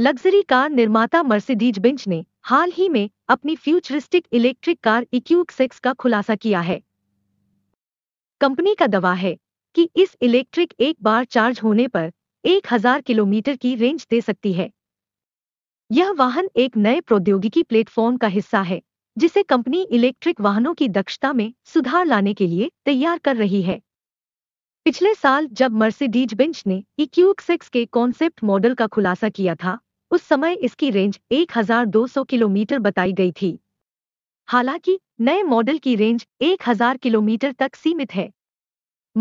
luxury car निर्माता Mercedes Benz ने हाल ही में अपनी futuristic electric car EQXX का खुलासा किया है कंपनी का दावा है कि इस इलेक्ट्रिक एक बार चार्ज होने पर 1000 किलोमीटर की रेंज दे सकती है यह वाहन एक नए प्रौद्योगिकी प्लेटफॉर्म का हिस्सा है जिसे कंपनी इलेक्ट्रिक वाहनों की दक्षता में सुधार लाने के लिए तैयार कर रही है पिछले साल जब मर्सिडीज बेंच ने इक्यूक्स के कॉन्सेप्ट मॉडल का खुलासा किया था उस समय इसकी रेंज 1200 किलोमीटर बताई गई थी हालांकि नए मॉडल की रेंज 1000 किलोमीटर तक सीमित है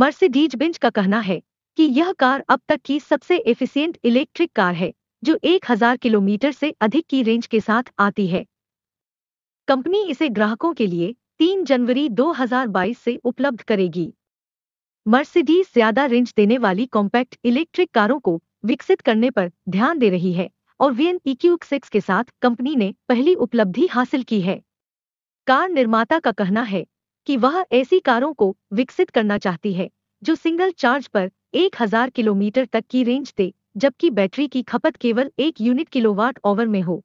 मर्सिडीज बेंच का कहना है कि यह कार अब तक की सबसे एफिशिएंट इलेक्ट्रिक कार है जो 1000 किलोमीटर से अधिक की रेंज के साथ आती है कंपनी इसे ग्राहकों के लिए 3 जनवरी 2022 से उपलब्ध करेगी मर्सिडीज ज्यादा रेंज देने वाली कॉम्पैक्ट इलेक्ट्रिक कारों को विकसित करने पर ध्यान दे रही है और वीएन इक्यू सिक्स के साथ कंपनी ने पहली उपलब्धि हासिल की है कार निर्माता का कहना है कि वह ऐसी कारों को विकसित करना चाहती है जो सिंगल चार्ज पर 1000 किलोमीटर तक की रेंज दे जबकि बैटरी की खपत केवल एक यूनिट किलोवाट ओवर में हो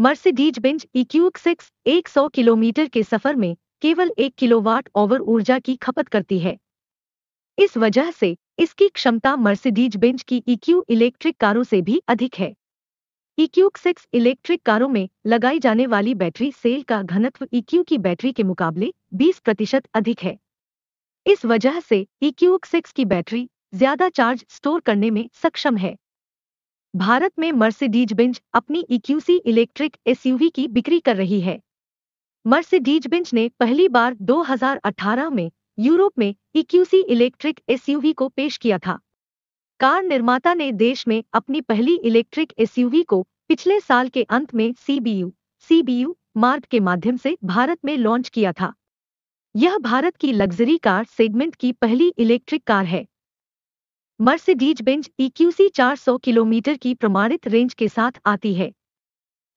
मर्सिडीज बेंज एक सौ किलोमीटर के सफर में केवल एक किलोवाट ओवर ऊर्जा की खपत करती है इस वजह से इसकी क्षमता मर्सिडीज बेंज की इक्यू इलेक्ट्रिक कारों से भी अधिक है सिक्स इलेक्ट्रिक कारों में लगाई जाने वाली बैटरी सेल का घनत्व इक्यू की बैटरी के मुकाबले 20 प्रतिशत अधिक है इस वजह से सिक्स की बैटरी ज्यादा चार्ज स्टोर करने में सक्षम है भारत में मर्सिडीज बिंज अपनी इक्यूसी e इलेक्ट्रिक एसयूवी की बिक्री कर रही है मर्सिडीज बिंज ने पहली बार 2018 में यूरोप में इक्यूसी e इलेक्ट्रिक एसयूवी को पेश किया था कार निर्माता ने देश में अपनी पहली इलेक्ट्रिक एसयूवी को पिछले साल के अंत में सीबीयू सीबीयू मार्ग के माध्यम से भारत में लॉन्च किया था यह भारत की लग्जरी कार सेगमेंट की पहली इलेक्ट्रिक कार है मर्सिडीज बेंज e चार 400 किलोमीटर की प्रमाणित रेंज के साथ आती है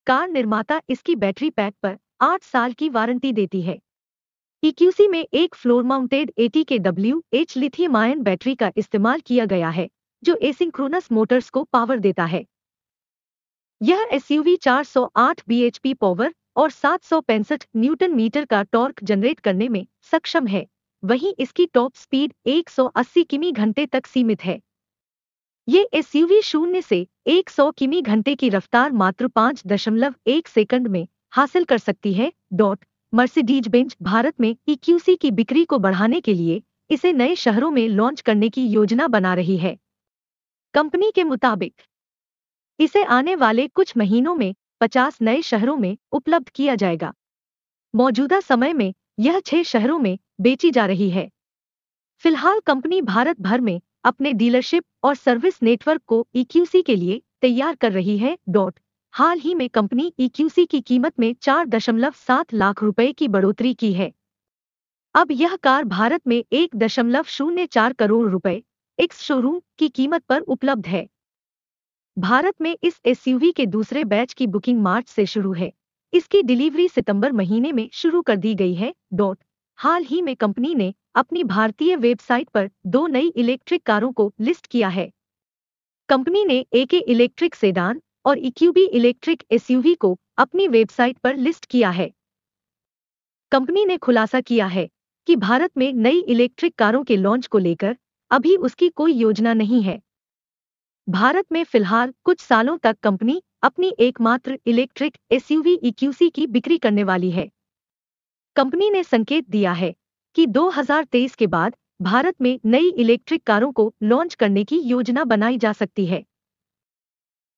कार निर्माता इसकी बैटरी पैक पर आठ साल की वारंटी देती है ईक्यूसी e में एक floor mounted eighty K W H lithium ion battery का इस्तेमाल किया गया है जो एसिंक्रोनस मोटर्स को पावर देता है यह एसयूवी 408 bhp पावर और सात न्यूटन मीटर का टॉर्क जनरेट करने में सक्षम है वहीं इसकी टॉप स्पीड 180 किमी घंटे तक सीमित है ये एसयूवी शून्य से 100 किमी घंटे की रफ्तार मात्र 5.1 सेकंड में हासिल कर सकती है डॉट मर्सिडीज बेंच भारत में इक्यूसी e की बिक्री को बढ़ाने के लिए इसे नए शहरों में लॉन्च करने की योजना बना रही है कंपनी के मुताबिक इसे आने वाले कुछ महीनों में 50 नए शहरों में उपलब्ध किया जाएगा मौजूदा समय में यह छह शहरों में बेची जा रही है फिलहाल कंपनी भारत भर में अपने डीलरशिप और सर्विस नेटवर्क को ईक्यूसी e के लिए तैयार कर रही है डॉट हाल ही में कंपनी ईक्यूसी e की कीमत में चार दशमलव सात लाख रुपए की बढ़ोतरी की है अब यह कार भारत में एक दशमलव शून्य चार करोड़ रुपए एक्स शोरूम की कीमत पर उपलब्ध है भारत में इस एसयूवी के दूसरे बैच की बुकिंग मार्च से शुरू है इसकी डिलीवरी सितंबर महीने में शुरू कर दी गई है डॉट हाल ही में कंपनी ने अपनी भारतीय वेबसाइट पर दो नई इलेक्ट्रिक कारों को लिस्ट किया है कंपनी ने एके इलेक्ट्रिक सेडान और इक्यूबी इलेक्ट्रिक एसयूवी को अपनी वेबसाइट पर लिस्ट किया है कंपनी ने खुलासा किया है कि भारत में नई इलेक्ट्रिक कारों के लॉन्च को लेकर अभी उसकी कोई योजना नहीं है भारत में फिलहाल कुछ सालों तक कंपनी अपनी एकमात्र इलेक्ट्रिक एसयूवी इक्यूसी की बिक्री करने वाली है कंपनी ने संकेत दिया है कि 2023 के बाद भारत में नई इलेक्ट्रिक कारों को लॉन्च करने की योजना बनाई जा सकती है